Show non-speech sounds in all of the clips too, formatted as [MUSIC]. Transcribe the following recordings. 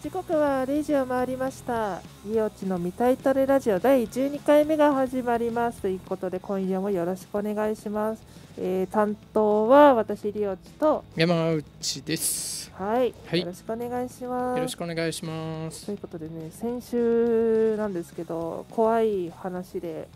時刻は0時を回りましたちの未タイトルラジオ第12回目が始まりますということで今夜もよろしくお願いします、えー、担当は私リオチと山内ですはい、はい、よろしくお願いします。よろしくお願いします。ということでね、先週なんですけど、怖い話で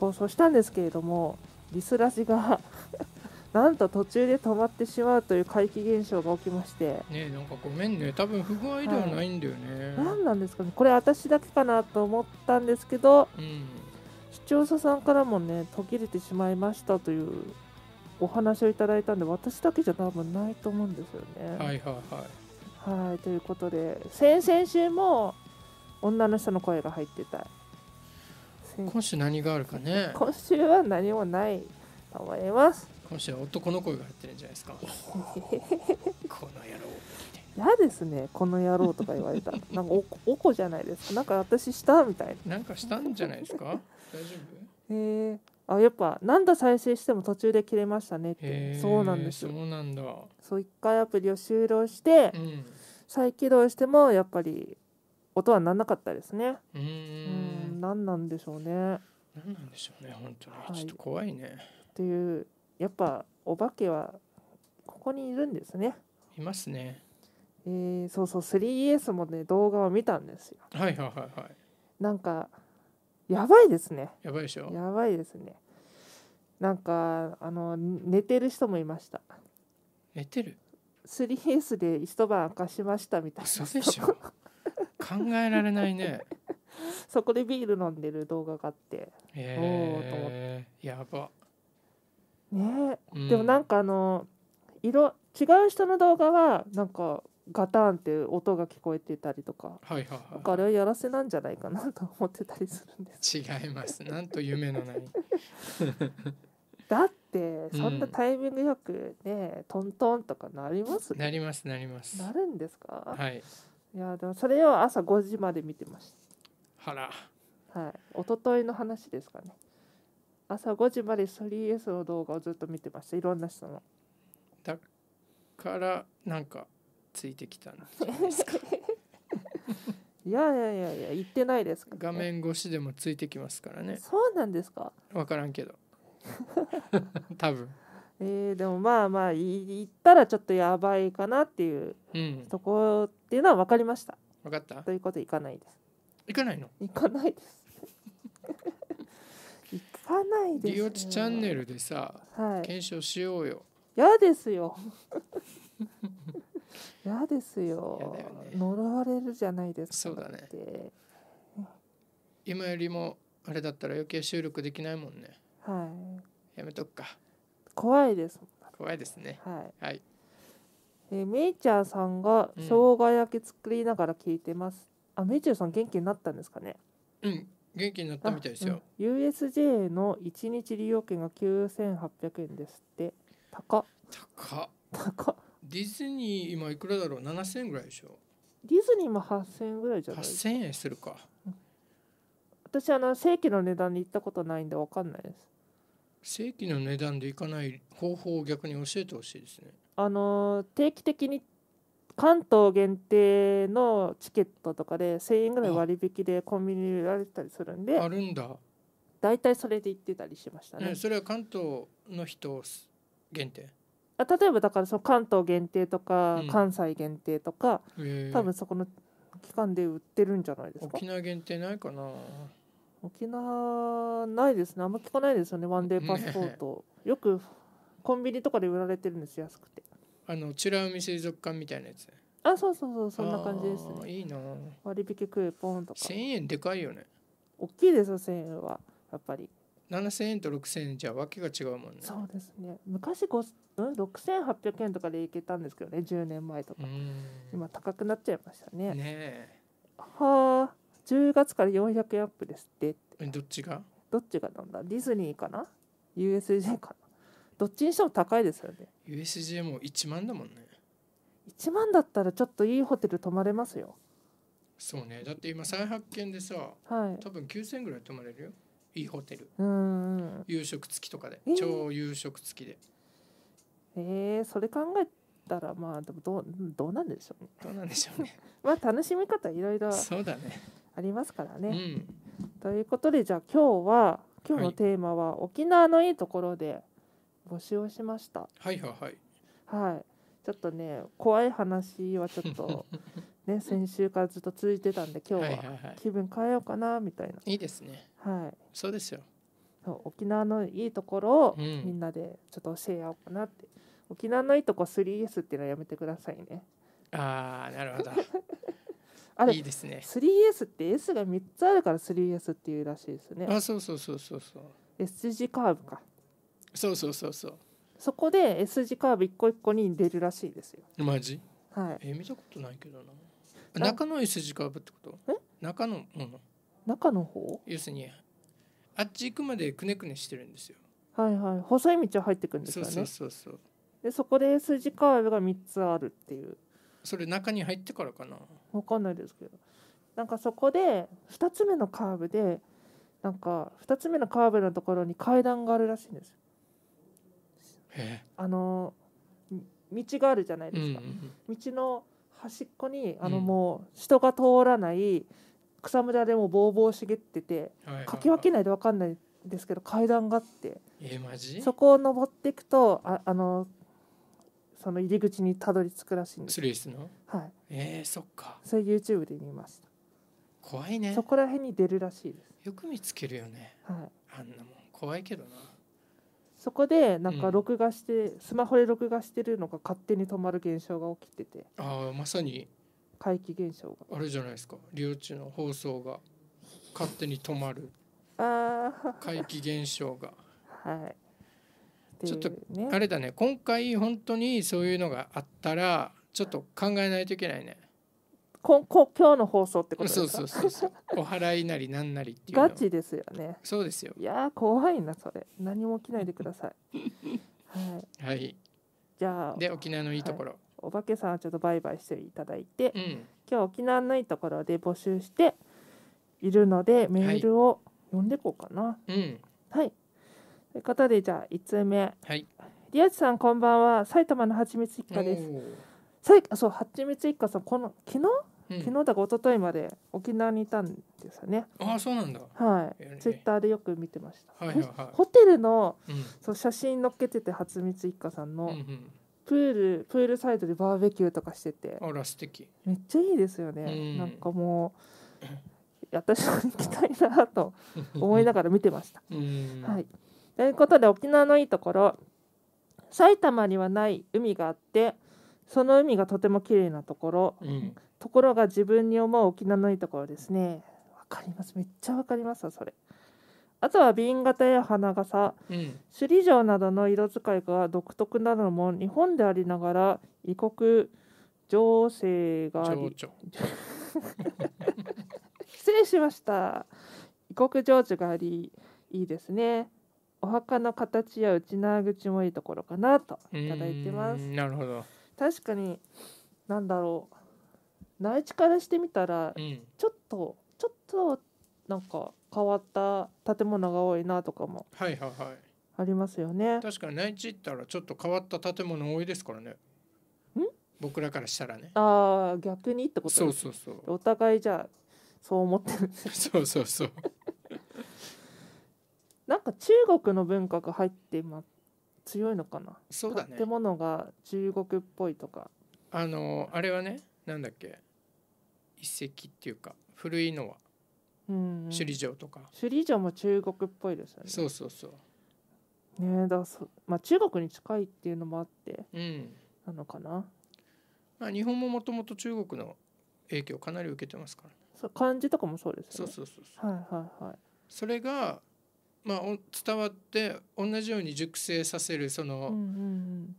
放送したんですけれども、リスラジが [LAUGHS] なんと途中で止まってしまうという怪奇現象が起きまして。ねなんかごめんね、多分不具合ではないんだよね。はい、なんですかね、これ私だけかなと思ったんですけど、うん、視聴者さんからもね、途切れてしまいましたというお話をいただいたんで私だけじゃ多分ないと思うんですよね。はいはいはい。はいということで先々週も女の人の声が入ってた今週何があるかね今週は何もないと思います今週は男の声が入ってるんじゃないですか [LAUGHS] この野郎嫌ですねこの野郎とか言われた [LAUGHS] なんかおおこじゃないですかなんか私したみたいななんかしたんじゃないですか大丈夫えー、あやっぱ何度再生しても途中で切れましたねってそうなんですよそうなんだそう一回アプリを終了して、うん、再起動してもやっぱり音は鳴らなかったですねうん何なんでしょうね何なんでしょうね本当に、はい、ちょっと怖いねっていうやっぱお化けはここにいるんですねいますねえー、そうそう 3ES もね動画を見たんですよはいはいはいはいなんかやばいですねやばいでしょやばいですねなんかあの寝てる人もいました寝てるスリー3スで一晩明かしましたみたいな嘘でしょ考えられないね [LAUGHS] そこでビール飲んでる動画があってえー、と思ってやばねうん、でもなんかあの色違う人の動画はなんかガタンって音が聞こえてたりとか、はいはい、あれはやらせなんじゃないかなと思ってたりするんです違いますなんと夢のない [LAUGHS] だってそんなタイミングよくね、うん、トントンとかなりますなりますなりますなるんですかはいいやでもそれを朝5時まで見てましたはらはい一昨日の話ですかね朝5時まで 3S の動画をずっと見てましたいろんな人のだからなんかついてきたんないですか [LAUGHS] いやいやいやいや言ってないですから、画面越しでもついてきますからねそうなんですか分からんけど [LAUGHS] 多分えー、でもまあまあ言ったらちょっとやばいかなっていう、うん、とこっていうのは分かりました分かったということで行かないです行かないの行かないです行かないです、[LAUGHS] ね、リオチチャンネルでさ、はい、検証しようよ嫌ですよ嫌ですよ、ね、呪われるじゃないですかそうだね今よりもあれだったら余計収録できないもんねはいやめとくか怖いです怖いですねはい、はい、えー、めいちゃんさんが生姜焼き作りながら聞いてます、うん、あメイチャーさん元気になったんですかねうん元気になったみたいですよ、うん、USJ の1日利用券が9800円ですって高っ高っ高っディズニー今いくらだろう7000円ぐらいでしょディズニーも8000円ぐらいじゃない8000円するか私あの正規の値段で行ったことないんで分かんないです正規の値段で行かない方法を逆に教えてほしいですねあの定期的に関東限定のチケットとかで1000円ぐらい割引でコンビニで売られてたりするんであるんだ大体それで行ってたりしましたねねそれは関東の人限定例えばだからその関東限定とか、関西限定とか多分そこの期間で売ってるんじゃないですか沖縄限定ないかな沖縄ないですねあんま聞かないですよねワンデーパスポート、よくコンビニとかで売られてるんです安くてあの美ら海水族館みたいなやつあそうそうそうそんな感じですあねいいな割引クーポンとか1000円でかいよね大きいですよ1000円はやっぱり7,000円と6,000円じゃわけが違うもんねそうですね昔6,800円とかで行けたんですけどね10年前とか今高くなっちゃいましたねねはあ10月から400円アップですってどっちがどっちがなんだディズニーかな USJ かなどっちにしても高いですよね USJ も1万だもんね1万だったらちょっといいホテル泊まれますよそうねだって今再発見でさ、はい、多分9,000円ぐらい泊まれるよいいホテル、夕食付きとかで、超夕食付きでえー、それ考えたらまあでもどうどうなんでしょうねどうなんでしょうね [LAUGHS] まあ楽しみ方いろいろありますからね、うん、ということでじゃあ今日は今日のテーマは沖縄のいいところで募集をしました、はい、はいはいはいちょっとね怖い話はちょっと [LAUGHS] ね先週からずっと続いてたんで今日は気分変えようかなみたいな、はいはい、いいですねはい、そうですよそう沖縄のいいところをみんなでちょっと教えようかなって、うん、沖縄のいいとこ 3S っていうのはやめてくださいねああなるほど [LAUGHS] あれいいですね 3S って S が3つあるから 3S っていうらしいですねあそうそうそうそうそう S 字カーブかそうそうそうそうそこで S 字カーブ一個一個に出るらしいですよマジはいえ見たことないけどな中野 S 字カーブってことえ中の、うん中の方要するにあっち行くまでくねくねしてるんですよはいはい細い道入ってくんですよねそうそうそうでそこで S 字カーブが3つあるっていうそれ中に入ってからかな分かんないですけどなんかそこで2つ目のカーブでなんか2つ目のカーブのところに階段があるらしいんですあの道があるじゃないですか、うんうんうん、道の端っこにあのもう人が通らない草むらでもぼうぼう茂ってて、かき分けないと分かんないんですけど階段があって、えー、そこを登っていくとああのその入り口にたどり着くらしいんですはいえー、そっかそれ YouTube で見ました怖いねそこら辺に出るらしいですよく見つけるよね、はい、あんなもん怖いけどなそこでなんか録画して、うん、スマホで録画してるのが勝手に止まる現象が起きててああまさに怪奇現象があれじゃないですか留置の放送が勝手に止まる怪奇現象がはいちょっとあれだね今回本当にそういうのがあったらちょっと考えないといけないねここ今日の放送ってことそうそうそうそうお払いなりなんなりっていうガチですよねそうですよいや怖いなそれ何も起きないでください [LAUGHS] はい、はい、じゃあで沖縄のいいところ、はいお化けさんはちょっとバイバイしていただいて、うん、今日沖縄ないところで募集しているのでメールを読んでいこうかな。はい、はい、ということでじゃあ1通目。はい、リアチさんこんばんは埼玉のはちみつ一家です。さいそうはちみつ一家さんこの昨日昨日だか一昨日まで沖縄にいたんですよね。ああそうなんだ。はい。ツイッターでよく見てました。はいはいはい、ホテルの、うん、そう写真載っけてて初光一家さんの、うんうん、プールプールサイドでバーベキューとかしててあら素敵めっちゃいいですよね、うん、なんかもう私も行きたいなと思いながら見てました。[LAUGHS] はい、ということで沖縄のいいところ埼玉にはない海があってその海がとても綺麗なところ、うん、ところが自分に思う沖縄のいいところですね。わかりますめっちゃわかりますそれ。あとは瓶型や花笠、うん、首里城などの色使いが独特なのも日本でありながら異国情勢があり [LAUGHS] 失礼しました異国情緒がありいいですねお墓の形や内縄口もいいところかなといただいてますなるほど確かになんだろう内地からしてみたら、うん、ちょっとちょっとなんか変わった建物が多いなとかもはいはいはいありますよね。確かに内地行ったらちょっと変わった建物多いですからね。ん僕らからしたらね。ああ逆にってことそうそうそう。お互いじゃあそう思ってる [LAUGHS] そうそうそう。[LAUGHS] なんか中国の文化が入って今強いのかな。そうだね。建物が中国っぽいとか。あのあれはねなんだっけ遺跡っていうか古いのは首里城とか首里城も中国っぽいですよねそうそうそうねえだそ、まあ、中国に近いっていうのもあってなのかな、うんまあ、日本ももともと中国の影響かなり受けてますから、ね、そう漢字とかもそうですよねそうそうそうはいはいはいそれがまあ、伝わって同じように熟成させるその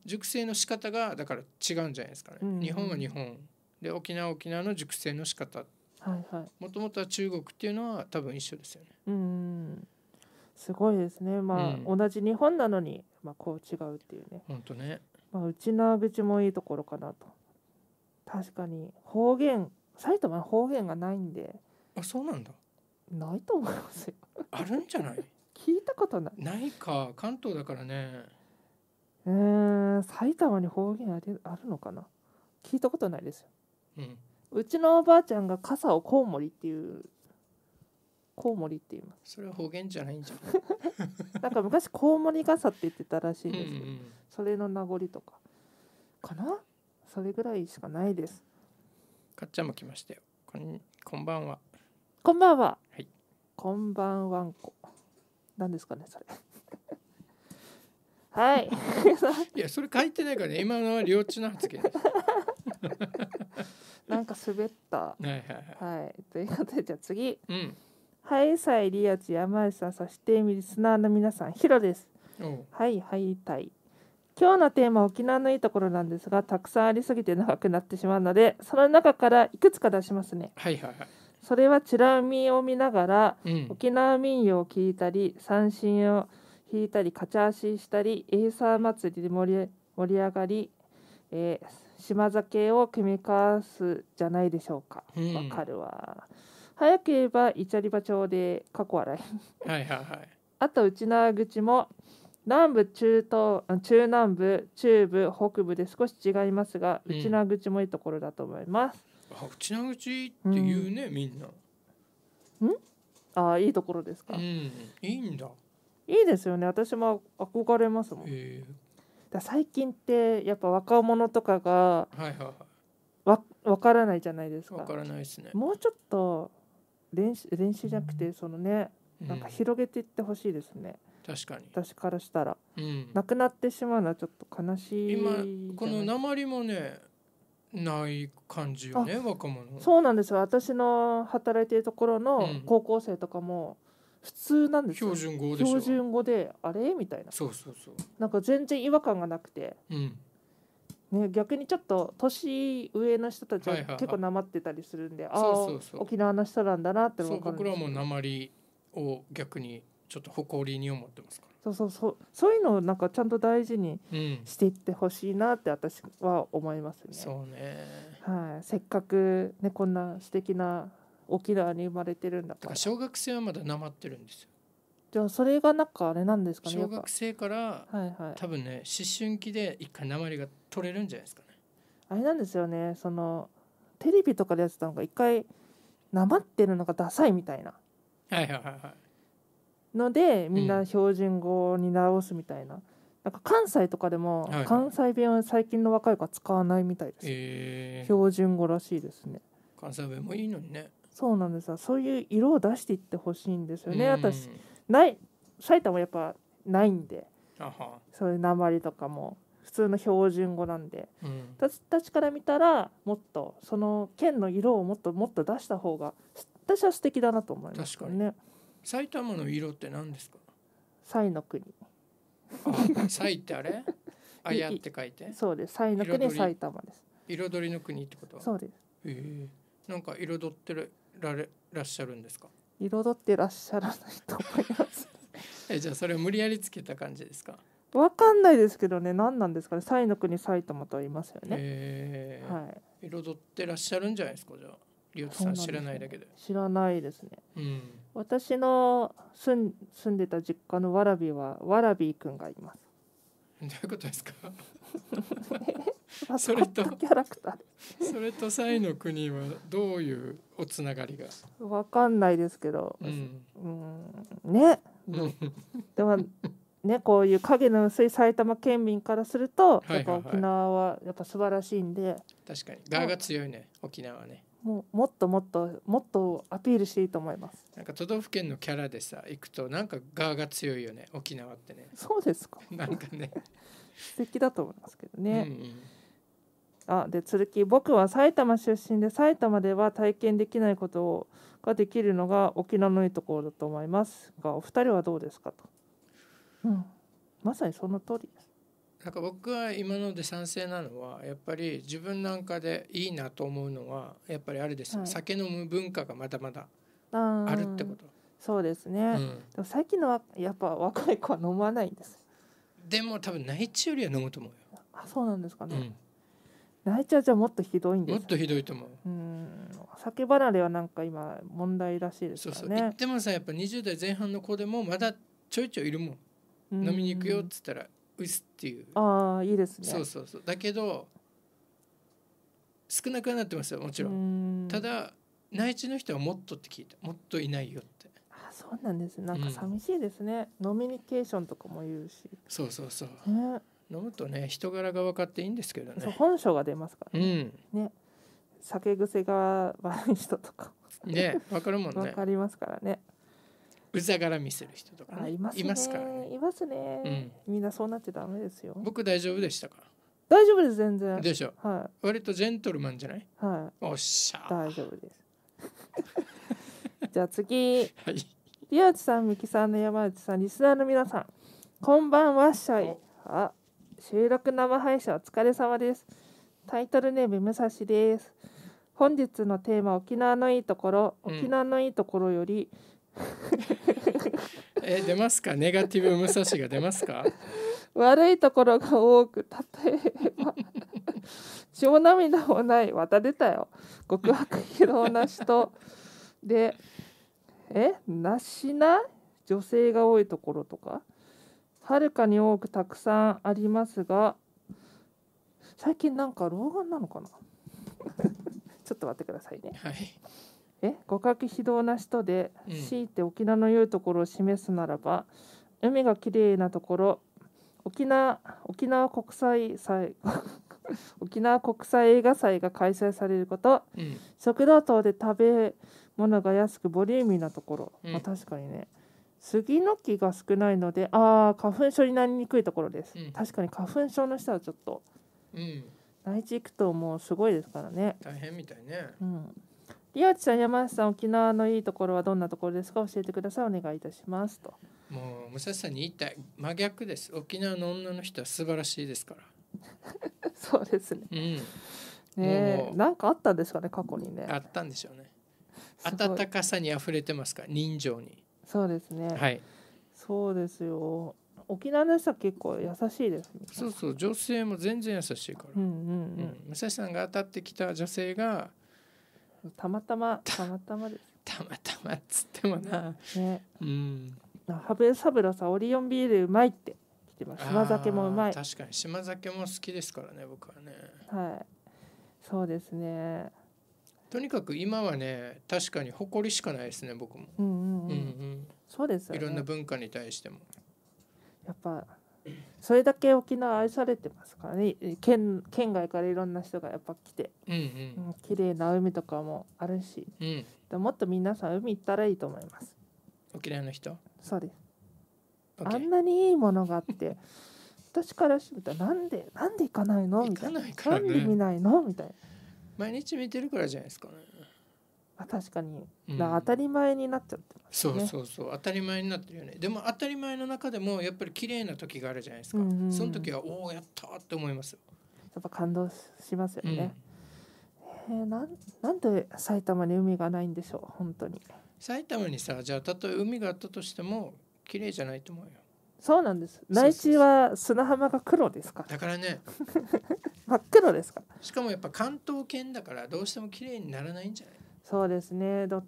熟成の仕方がだから違うんじゃないですかね、日本は日本で沖縄沖縄の熟成の仕方っもともとは中国っていうのは多分一緒ですよね。うんすごいですね、まあ、うん、同じ日本なのに、まあ、こう違うっていうね。本当ね、まあ、うちな口もいいところかなと。確かに方言埼玉の方言がないんで。あそうなんだ。ないと思いますよ。あるんじゃない聞いたことない。ないか関東だからね。えん、埼玉に方言あるあるのかな聞いたことないですよ。うんうちのおばあちゃんが傘をコウモリっていうコウモリって言いますそれは方言じゃないんじゃない [LAUGHS] なんか昔コウモリ傘って言ってたらしいんですけど、うんうん、それの名残とかかなそれぐらいしかないですかっちゃんも来ましたよこんこんばんはこんばんは、はい、こんばんわんこなんですかねそれ [LAUGHS] はいいやそれ書いてないからね今のは領地の発言 [LAUGHS] [LAUGHS] なんか滑った。はいということでじゃあ次。うん。ハイサイリアチ山内さんそしてリスナーの皆さんヒロです。はいはいたい。今日のテーマ沖縄のいいところなんですがたくさんありすぎて長くなってしまうのでその中からいくつか出しますね。はいはいはい。それはチラ見を見ながら、うん、沖縄民謡を聞いたり三振を弾いたりカチャーシーしたりエイサー祭りで盛り上がり、えー、島酒を組み交わすじゃないでしょうか。わ、かるわ。早ければイチャリバ町で過去洗い。はいはいはい。あと内縄口も南部中東中南部中部北部で少し違いますが、うちの口もいいところだと思います。あ内縄口って言うね、うん、みんな。うん？あいいところですか。うん、いいんだ。いいですよね。私も憧れますもん。えー、だ最近ってやっぱ若者とかがはいはいはいわ分からないじゃないですかからないですねもうちょっと練習練習じゃなくてそのねうんなんか広げていってほしいですね、確かに私からしたらうんなくなってしまうのはちょっと悲しい今この鉛もねない感じよね若者そうなんですよ私の働いているところの高校生とかも普通なんですよ標準語で標準語であれみたいなそうそうそうなんか全然違和感がなくて、うんね、逆にちょっと年上の人たちは結構なまってたりするんで、はいはい、ああ沖縄の人なんだなって分かる僕らもなまりを逆にちょっと誇りに思ってますからそうそうそうそういうのをなんかちゃんと大事にしていってほしいなって私は思いますね。うん、そうね、はい、せっかくねこんな素敵な沖縄に生まれてるんだから小学生はまだなまってるんですよじゃあそれがなんかあれなんですかね小学生から、はいはい、多分ね思春期で一回なまりが取れるんじゃないですかねあれなんですよねそのテレビとかでやってたのが一回なまってるのがダサいみたいなはいはいはいはいのでみんな標準語に直すみたいな、うん、なんか関西とかでも、関西弁は最近の若い子は使わないみたいです、えー、標準語らしいですね関西弁もいいのにねそうなんですそういう色を出していってほしいんですよね、うん、私ない埼玉やっぱないんでそういう鉛とかも普通の標準語なんで、うん、私たちから見たらもっとその県の色をもっともっと出した方が私は素敵だなと思います、ね、確かにね。埼玉の色って何ですか西の国西ってあれ [LAUGHS] あやって書いてそうです西の国埼玉です彩りの国ってことは。そうですええなんか彩ってるられらっしゃるんですか彩ってらっしゃらないと思います [LAUGHS] えじゃあそれを無理やりつけた感じですかわかんないですけどね何なんですかね西の国埼玉と言いますよね、えー、はい、彩ってらっしゃるんじゃないですかじゃあリオさん知らないだけで、ね、知らないですね、うん、私の住ん住んでた実家のわらびはわらびくんがいます [LAUGHS] どういうことですか [LAUGHS] それとキャラクターそれとサイの国はどういうおつながりがわかんないですけど、うん、うんねでもねこういう影の薄い埼玉県民からすると沖縄はやっぱ素晴らしいんで、確かに側が強いね沖縄ねもうもっともっともっとアピールしていいと思いますなんか都道府県のキャラでさ行くとなんか側が強いよね沖縄ってねそうですかなんかね素敵だと思いますけどね、うんうんあで鶴木僕は埼玉出身で埼玉では体験できないことができるのが沖縄のいいところだと思いますがお二人はどうですかと、うん、まさにその通りなんか僕は今ので賛成なのはやっぱり自分なんかでいいなと思うのはやっぱりあれです、はい、酒飲む文化がまだまだあるってことそうですね、うん、でも最近のはやっぱ若い子は飲まないんですでも多分内地よりは飲むと思うよあそうなんですかね、うん泣いちゃうじゃもっとひどいんです、もっとひどいと思ううん酒離れはなんか今問題らしいですねそうそうもさやっぱ20代前半の子でもまだちょいちょいいるもん飲みに行くよっつったらうすっていうああいいですねそうそうそうだけど少なくなってますよもちろんただ内地の人はもっとって聞いたもっといないよってあそうなんですなんか寂しいですね、うん、ノミニケーションとかも言うしそうそうそう、ね、飲むとね人柄が分かっていいんですけどね本性が出ますからね,、うん、ね酒癖が悪い人とかね分かるもんね分かりますからねうざがら見せる人とか、ね、いますいますからねいますね、うん、みんなそうなっちゃダメですよ僕大丈夫でしたか大丈夫です全然でしょ、はい、割とジェントルマンじゃない、はい、おっしゃ大丈夫です [LAUGHS] じゃあ次、はい、リアチさん、ミキさん、の山内さん、リスナーの皆さん、こんばんは、しゃいあ、収録生配信お疲れ様です。タイトルネーム武蔵です。本日のテーマ沖縄のいいところ、沖縄のいいところより、[LAUGHS] え出ますかネガティブ武蔵が出ますか [LAUGHS] 悪いところが多く例えば小 [LAUGHS] 涙もないまた出たよ極悪非道な人でえなしな女性が多いところとかはるかに多くたくさんありますが最近なんか老眼なのかな [LAUGHS] ちょっと待ってくださいね。はい、え五角非道な人で、うん、強いて沖縄の良いところを示すならば海がきれいなところ沖縄沖縄国際祭 [LAUGHS] 沖縄国際映画祭が開催されること、うん、食堂等で食べ物が安くボリューミーなところ、うん、まあ、確かにね杉の木が少ないのでああ花粉症になりにくいところです、うん確かに花粉症の人はちょっとうん内地行くともうすごいですからね大変みたいねうんリアチさん山下さん沖縄のいいところはどんなところですか教えてくださいお願いいたしますともう武蔵さんに言いたい真逆です沖縄の女の人は素晴らしいですから [LAUGHS] そうですね。うんねえうなんかあったんですかね過去にね。あったんでしょうねす温かさに溢れてますか人情にそうですねはいそうですよ沖縄の人は結構優しいですそうそう女性も全然優しいから、うんうんうん武蔵さんが当たってきた女性がたまたまたまたまです [LAUGHS] たまたまっつってもな、ね、うんあ、羽生三郎さんオリオンビールうまいって来てます島酒もうまい確かに島酒も好きですからね僕はねはいそうですねとにかく今はね確かに誇りしかないですね僕も。うんうんそうです、ね、いろんな文化に対しても。やっぱそれだけ沖縄愛されてますからね県県外からいろんな人がやっぱ来て、うんうんうん、綺麗な海とかもあるし、うん、もっと皆さん海行ったらいいと思います沖縄の人そうです、okay、あんなにいいものがあって [LAUGHS] 私からしてみたらなんでなんで行かないのみたいな、ね、なんで見ないのみたいな毎日見てるからじゃないですかね。あ確かに、う当たり前になっちゃってますね。そうそうそう当たり前になってるよね。でも当たり前の中でもやっぱり綺麗な時があるじゃないですか。うんうん、その時はおおやったって思いますよ。やっぱ感動しますよね。うん、えー、なんなんで埼玉に海がないんでしょう本当に。埼玉にさじゃあたとえ海があったとしても綺麗じゃないと思うよ。そうなんです内地は砂浜が黒ですかだからね [LAUGHS] 真っ黒ですかしかもやっぱ関東圏だからどうしても綺麗にならないんじゃないそうですねど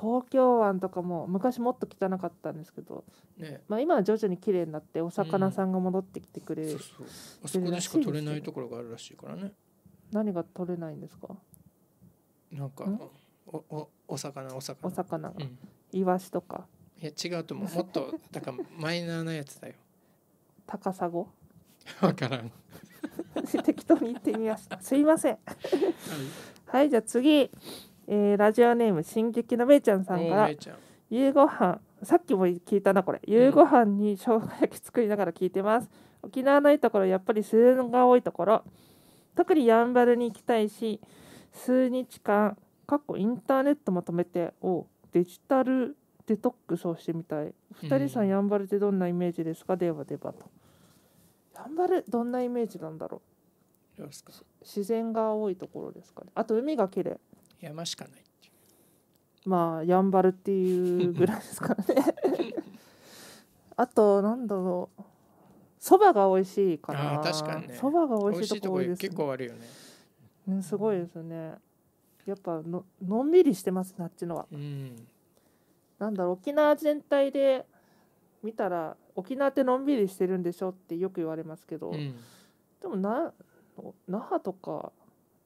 東京湾とかも昔もっと汚かったんですけど、ねまあ、今は徐々に綺麗になってお魚さんが戻ってきてくれる、うん、そうあそこでしか取れないところがあるらしいからね何が取れないんですかなんかおおお魚お魚お魚が、うん、イワシとかいや違うと思うもっとだからマイナーなやつだよ高砂分からん [LAUGHS] 適当に言ってみますすいませんはいじゃあ次、えー、ラジオネーム「進撃のめいちゃん」さんから夕ご飯さっきも聞いたなこれ夕ご飯に生姜焼き作りながら聞いてます、うん、沖縄のいいところやっぱり自然が多いところ特にやんばるに行きたいし数日間かっこインターネットまとめてをデジタルデトックスをしてみたい2人さんやんばるってどんなイメージですか、ではではとやんばるどんなイメージなんだろうですか自然が多いところですかねあと海が綺麗山しかないまあやんばるっていうぐらいですからね [LAUGHS] あとなんだろうそばが美味しいかな確かにねそばが美味しいとこ多いですね結構あるよねねすごいですねやっぱののんびりしてますねあっちのはうんなんだろう沖縄全体で見たら沖縄ってのんびりしてるんでしょってよく言われますけど、うん、でもな那覇とか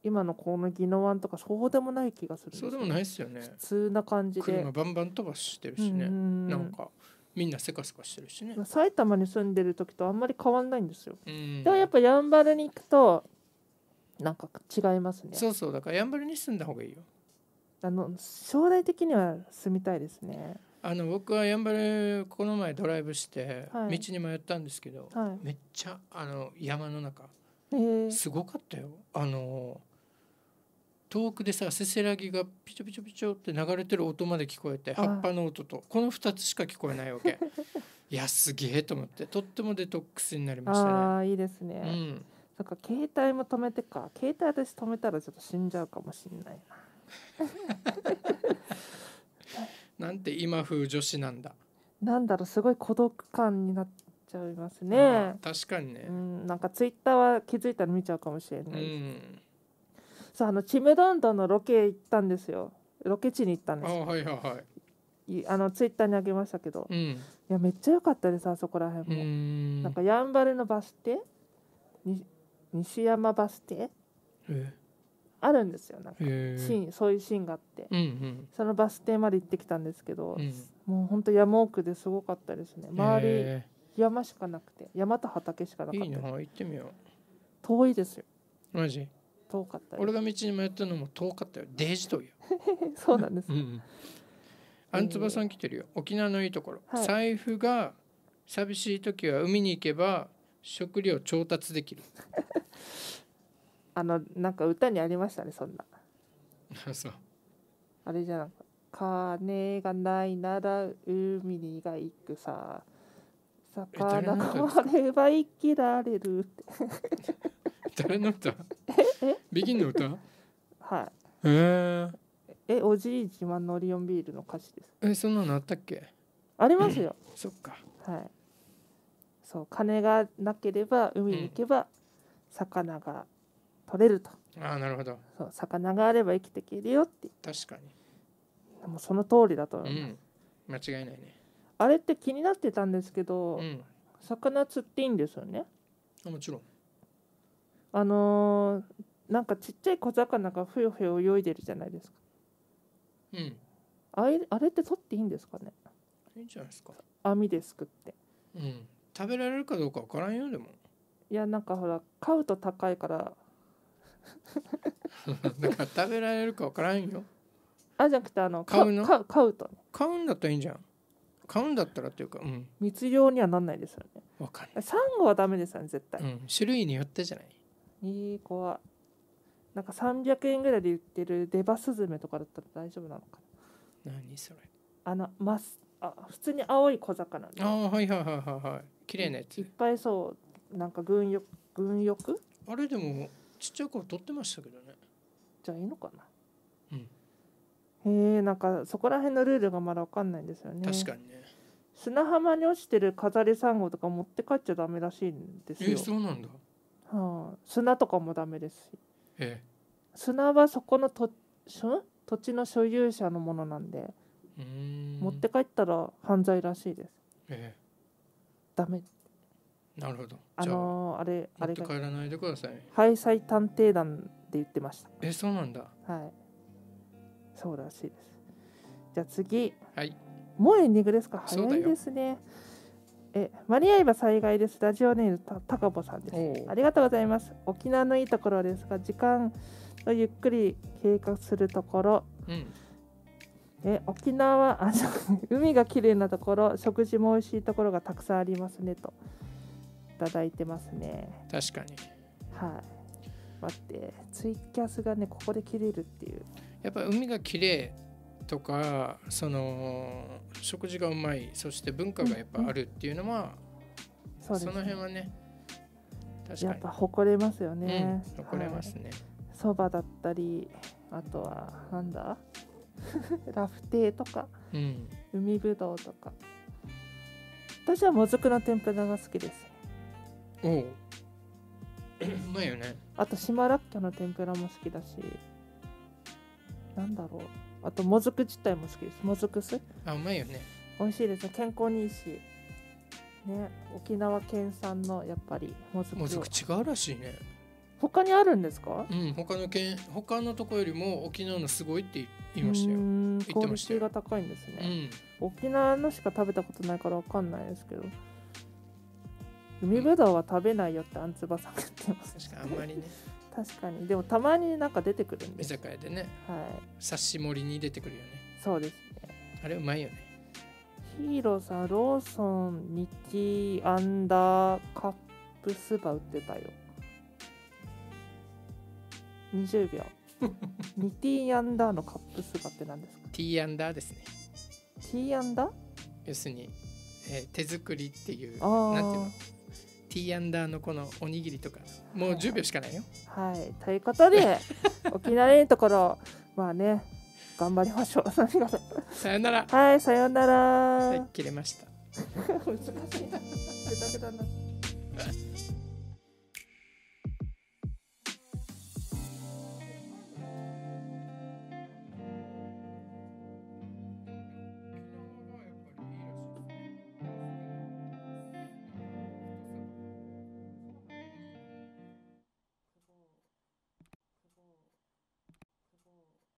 今のこの宜野湾とかそうでもない気がするそうでもないですよね普通な感じで車バンバン飛ばしてるしねんなんかみんなせかせかしてるしね埼玉に住んでる時とあんまり変わんないんですよでもやっぱやんばるに行くとなんか違いますねそうそうだからやんばるに住んだ方がいいよあの将来的には住みたいですね。あの僕はやんばるこの前ドライブして、道に迷ったんですけど、はい、めっちゃあの山の中、すごかったよ。あの遠くでさせせらぎがピチョピチョピチョって流れてる音まで聞こえて葉っぱの音とこの2つしか聞こえないわけ [LAUGHS] いやすげえと思ってとってもデトックスになりましたねあいいですね、うん、そっか携帯も止めてか携帯私止めたらちょっと死んじゃうかもしんないな [LAUGHS] なんて今風女子なんだなんだろうすごい孤独感になっちゃいますね、確かにね、うん、なんかツイッターは気づいたら見ちゃうかもしれない、うん、そうあのちむどんどんのロケ行ったんですよロケ地に行ったんですよはいはいはいあのツイッターにあげましたけど、うん、いやめっちゃ良かったですあそこら辺もんなんかやんばるのバス停に西山バス停えあるんですよなんかシーンそういうシーンがあって、うんうん、そのバス停まで行ってきたんですけど、うん、もうほんと山奥ですごかったですね周り山しかなくて山と畑しかなかったいいな行ってみよう遠いですよマジ遠かった俺が道に迷ったのも遠かったよデージ遠いう [LAUGHS] そうなんです、うん、あんつばさん来てるよ沖縄のいいところ、はい、財布が寂しい時は海に行けば食料調達できる [LAUGHS] あのなんか歌にありましたねそんな [LAUGHS] そうあれじゃなく金がないなら海にが行くさ魚が割れば生きられるって [LAUGHS] 誰の歌えビギンの歌はいへええおじい自慢のオリオンビールの歌詞ですえそんなのあったっけありますよ、うん、そっかはいそう金がなければ海に行けば、魚が取れるとあなるほどそう魚があれば生きていけるよって確かにもその通りだと思うん、間違いないねあれって気になってたんですけど、うん、魚釣っていいんですよねもちろんあのー、なんかちっちゃい小魚がふよふよ泳いでるじゃないですかうんあれあれって取っていいんですかねいいんじゃないですか網ですくってうん食べられるかどうかわからんよでもいやなんかほら買うと高いからだ [LAUGHS] から食べられるか分からんよあじゃなくてあの買うの買う買うと、買うんだったらいいんじゃん買うんだったらっていうか、うん、密漁にはなんないですよねかんないサンゴはダメですよね絶対、うん、種類によってじゃないいい子はなんか300円ぐらいで売ってるデバスズメとかだったら大丈夫なのかな何それあのますあ普通に青い小魚ああはいはいはいはいはい綺麗なやついっぱいそうなんか軍欲軍欲あれでもちっちゃい頃撮ってましたけどねじゃあいいのかなうんへえなんかそこら辺のルールがまだ分かんないんですよね確かにね砂浜に落ちてる飾りサンゴとか持って帰っちゃダメらしいんですよえー、そうなんだはあ、砂とかもダメですし、ええ、砂はそこのとしょ土地の所有者のものなんでうん持って帰ったら犯罪らしいです、ええ、ダメなるほどあのあれあれ帰らないでくださいハイサイ探偵団って言ってましたえそうなんだはいそうらしいですじゃあ次はいもうエンディングですか早いですねえ間に合えば災害ですラジオネームた高保さんですありがとうございます沖縄のいいところですが時間をゆっくり計画するところ、うんえ沖縄はあ海が綺麗なところ食事も美味しいところがたくさんありますねとただいてますね確かにはい待ってツイキャスがねここで切れるっていうやっぱ海が綺麗とかその食事がうまいそして文化がやっぱあるっていうのは、うんうん、その辺はね確かにやっぱ誇れますよね、うん、誇れますねそば、はい、だったりあとはなんだ [LAUGHS] ラフテーとか、うん、海ぶどうとか私はもずくの天ぷらが好きですおううまいよねあと島らっきょの天ぷらも好きだしなんだろうあともずく自体も好きですもずく酢あうまいよね美味しいですね健康にいいしね沖縄県産のやっぱりもずくもずく違うらしいね他にあるんですかうん他の県他のとこよりも沖縄のすごいって言いましたよ言ってましたよが高いんですね、うん、沖縄のしか食べたことないからわかんないですけど海ぶどうは食べないよってあんつばさん言ってます、ね、確かにあんまりね確かにでもたまになんか出てくるんで居酒屋でねはい刺し盛りに出てくるよねそうですねあれうまいよねヒーローさんローソン日アンダーカップスバ売ってたよ20秒ニティアンダーのカップスバって何ですかティーアンダーですねティーアンダー要するに、えー、手作りっていうなんていうのティーアンダーのこのおにぎりとかもう10秒しかないよ。はい、ということで [LAUGHS] 沖縄のところまあね頑張りましょう。[LAUGHS] さよなら。はい、さよなら。はい、切れました。[LAUGHS] 難しい。ぐだぐだな。